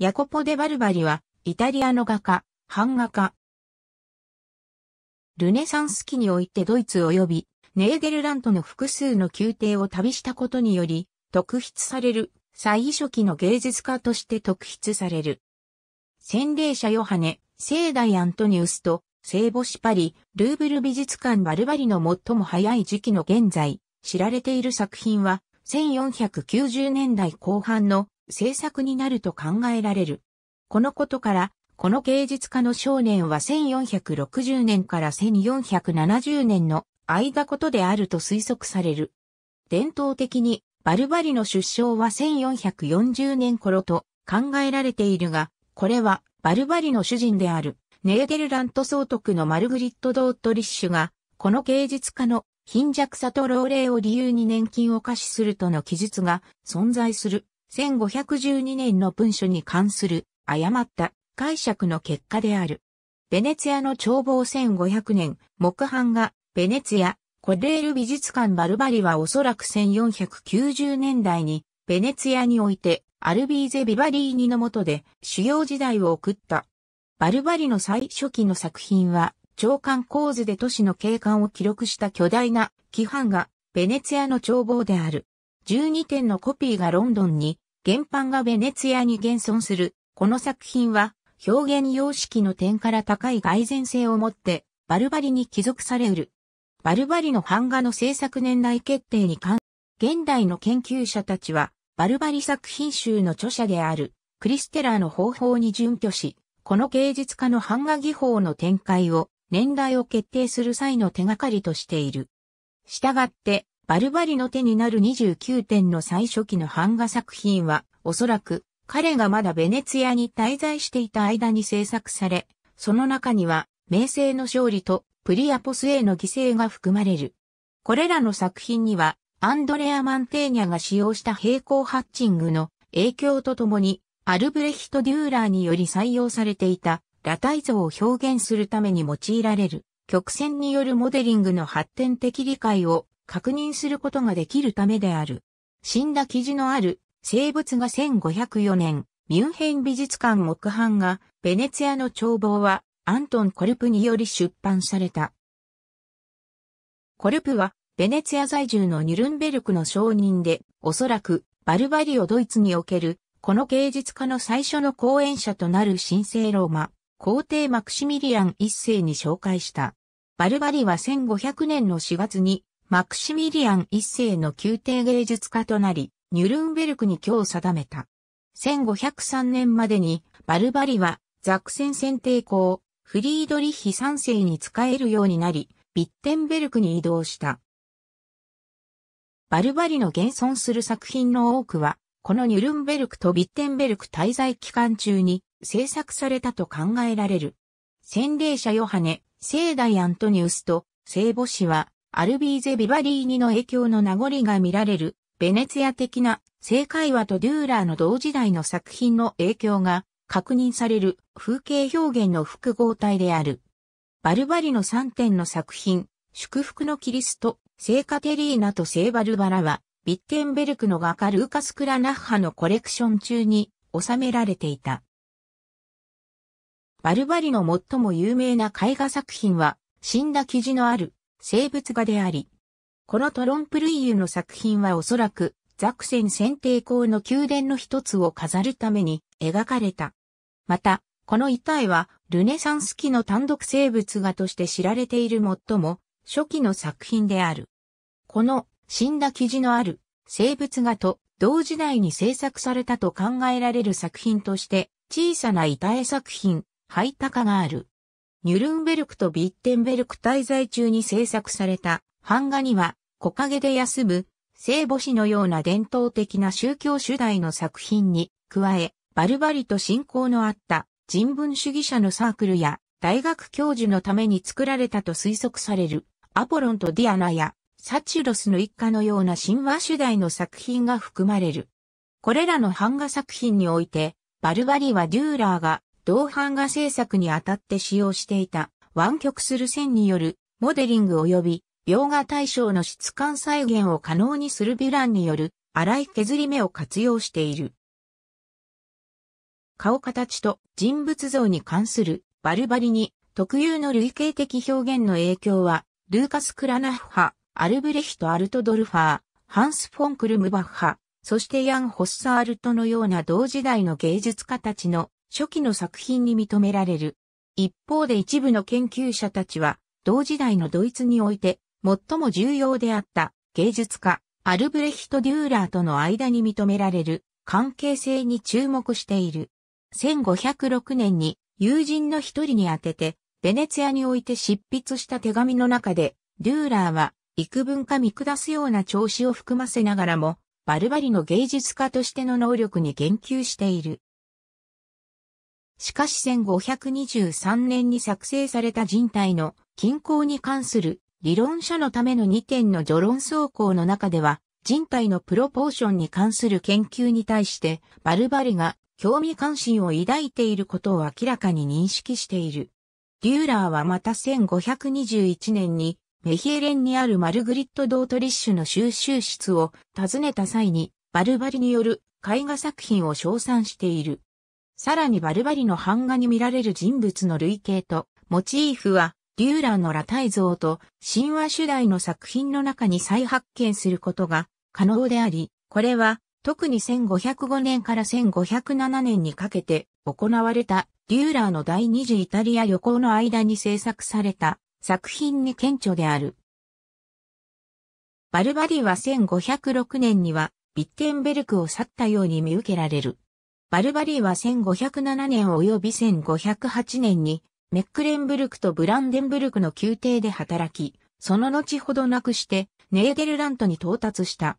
ヤコポ・デ・バルバリは、イタリアの画家、版画家。ルネサンス期においてドイツ及び、ネーゲルラントの複数の宮廷を旅したことにより、特筆される、最初期の芸術家として特筆される。洗礼者ヨハネ、聖大アントニウスと、聖母シパリ、ルーブル美術館バルバリの最も早い時期の現在、知られている作品は、1490年代後半の制作になると考えられる。このことから、この芸術家の少年は1460年から1470年の間ことであると推測される。伝統的にバルバリの出生は1440年頃と考えられているが、これはバルバリの主人であるネーデルラント総督のマルグリット・ドートリッシュが、この芸術家の貧弱さと老齢を理由に年金を貸しするとの記述が存在する。1512年の文書に関する誤った解釈の結果である。ベネツィアの眺望1500年、木版がベネツィア、コレール美術館バルバリはおそらく1490年代にベネツィアにおいてアルビーゼ・ビバリーニの下で修行時代を送った。バルバリの最初期の作品は長官構図で都市の景観を記録した巨大な規範がベネツィアの眺望である。12点のコピーがロンドンに原版がベネツィアに現存する。この作品は、表現様式の点から高い蓋然性を持って、バルバリに帰属されうる。バルバリの版画の制作年代決定に関、現代の研究者たちは、バルバリ作品集の著者である、クリステラーの方法に準拠し、この芸術家の版画技法の展開を、年代を決定する際の手がかりとしている。したがって、バルバリの手になる29点の最初期の版画作品は、おそらく彼がまだベネツィアに滞在していた間に制作され、その中には、名声の勝利とプリアポスへの犠牲が含まれる。これらの作品には、アンドレア・マンテーニャが使用した平行ハッチングの影響とともに、アルブレヒト・デューラーにより採用されていた裸体像を表現するために用いられる曲線によるモデリングの発展的理解を確認することができるためである。死んだ記事のある生物が1504年、ミュンヘン美術館木版が、ベネツィアの眺望は、アントン・コルプにより出版された。コルプは、ベネツィア在住のニュルンベルクの証人で、おそらく、バルバリオドイツにおける、この芸術家の最初の講演者となる神聖ローマ、皇帝マクシミリアン一世に紹介した。バルバリは1500年の4月にマクシミリアン一世の宮廷芸術家となり、ニュルンベルクに今日定めた。1503年までに、バルバリは、ザクセン選定校、フリードリヒ三世に仕えるようになり、ビッテンベルクに移動した。バルバリの現存する作品の多くは、このニュルンベルクとビッテンベルク滞在期間中に制作されたと考えられる。洗礼者ヨハネ、聖大アントニウスと聖母子はアルビーゼ・ビバリーニの影響の名残が見られる、ベネツィア的な、聖会話とデューラーの同時代の作品の影響が確認される風景表現の複合体である。バルバリの3点の作品、祝福のキリスト、聖カテリーナと聖バルバラは、ビッテンベルクの画家ルーカス・クラナッハのコレクション中に収められていた。バルバリの最も有名な絵画作品は、死んだ記事のある生物画であり、このトロンプルイユの作品はおそらくザクセン選定校の宮殿の一つを飾るために描かれた。また、この遺体はルネサンス期の単独生物画として知られている最も初期の作品である。この死んだ記事のある生物画と同時代に制作されたと考えられる作品として小さな遺体作品、ハイタカがある。ニュルンベルクとビッテンベルク滞在中に制作された版画には木陰で休む聖母子のような伝統的な宗教主題の作品に加え、バルバリと信仰のあった人文主義者のサークルや大学教授のために作られたと推測されるアポロンとディアナやサチュロスの一家のような神話主題の作品が含まれる。これらの版画作品において、バルバリはデューラーが同版画制作にあたって使用していた湾曲する線によるモデリング及び描画対象の質感再現を可能にするヴィランによる粗い削り目を活用している。顔形と人物像に関するバルバリに特有の類型的表現の影響は、ルーカス・クラナッハ、アルブレヒト・アルトドルファー、ハンス・フォン・クルムバッハ、そしてヤン・ホッサールトのような同時代の芸術家たちの初期の作品に認められる。一方で一部の研究者たちは、同時代のドイツにおいて、最も重要であった芸術家、アルブレヒト・デューラーとの間に認められる関係性に注目している。1506年に友人の一人に宛てて、ベネツィアにおいて執筆した手紙の中で、デューラーは幾分か見下すような調子を含ませながらも、バルバリの芸術家としての能力に言及している。しかし1523年に作成された人体の均衡に関する理論者のための2点の序論走行の中では、人体のプロポーションに関する研究に対して、バルバリが興味関心を抱いていることを明らかに認識している。デューラーはまた1521年に、メヒエレンにあるマルグリット・ドートリッシュの収集室を訪ねた際に、バルバリによる絵画作品を称賛している。さらにバルバリの版画に見られる人物の類型と、モチーフは、デューラーの裸体像と、神話主題の作品の中に再発見することが可能であり、これは、特に1505年から1507年にかけて行われたデューラーの第二次イタリア旅行の間に制作された作品に顕著である。バルバリは1506年にはビッテンベルクを去ったように見受けられる。バルバリーは1507年及び1508年に、メックレンブルクとブランデンブルクの宮廷で働き、その後ほどなくして、ネーデルラントに到達した。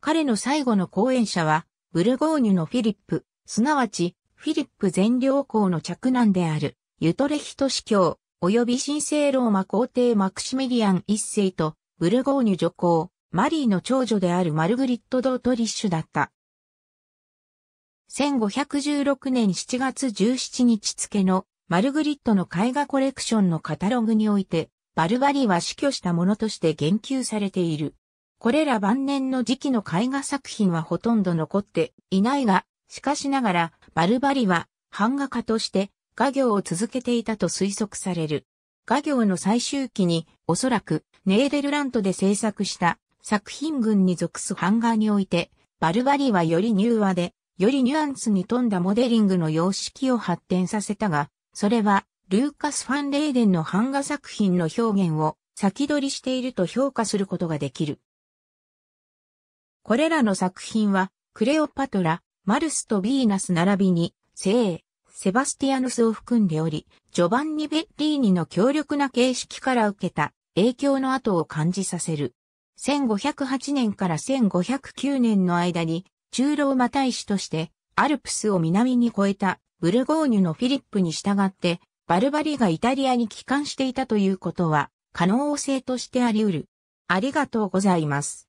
彼の最後の講演者は、ブルゴーニュのフィリップ、すなわち、フィリップ全領公の嫡男である、ユトレヒト司教、及び神聖ローマ皇帝マクシミリアン一世と、ブルゴーニュ女皇、マリーの長女であるマルグリット・ドートリッシュだった。1516年7月17日付のマルグリットの絵画コレクションのカタログにおいて、バルバリは死去したものとして言及されている。これら晩年の時期の絵画作品はほとんど残っていないが、しかしながら、バルバリは版画家として画業を続けていたと推測される。画業の最終期に、おそらくネーデルラントで制作した作品群に属す版画において、バルバリはより柔和でよりニュアンスに富んだモデリングの様式を発展させたが、それは、ルーカス・ファン・レーデンの版画作品の表現を先取りしていると評価することができる。これらの作品は、クレオパトラ、マルスとヴィーナス並びに、聖、セバスティアヌスを含んでおり、ジョバンニ・ベッリーニの強力な形式から受けた影響の後を感じさせる。1508年から1509年の間に中ローマ大使として、アルプスを南に越えたブルゴーニュのフィリップに従って、バルバリがイタリアに帰還していたということは、可能性としてあり得る。ありがとうございます。